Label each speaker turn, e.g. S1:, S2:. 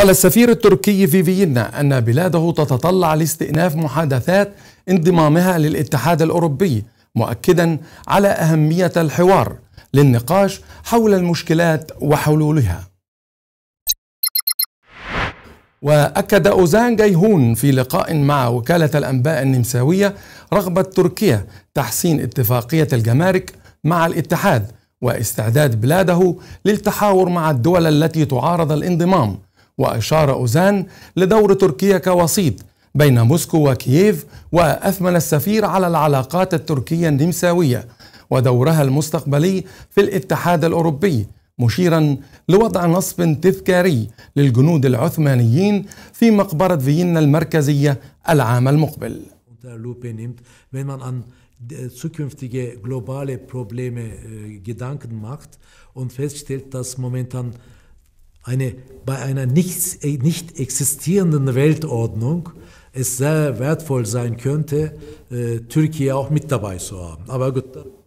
S1: قال السفير التركي في فيينا أن بلاده تتطلع لاستئناف محادثات انضمامها للاتحاد الأوروبي مؤكدا على أهمية الحوار للنقاش حول المشكلات وحلولها وأكد أوزان جيهون في لقاء مع وكالة الأنباء النمساوية رغبة تركيا تحسين اتفاقية الجمارك مع الاتحاد واستعداد بلاده للتحاور مع الدول التي تعارض الانضمام وأشار أوزان لدور تركيا كوسيط بين موسكو وكييف وأثمن السفير على العلاقات التركية النمساوية ودورها المستقبلي في الاتحاد الأوروبي مشيرا لوضع نصب تذكاري للجنود العثمانيين في مقبرة فيينا المركزية العام المقبل
S2: zukünftige globale Probleme äh, Gedanken macht und feststellt, dass momentan eine, bei einer nicht, äh, nicht existierenden Weltordnung es sehr wertvoll sein könnte, äh, Türkiye auch mit dabei zu haben. Aber gut.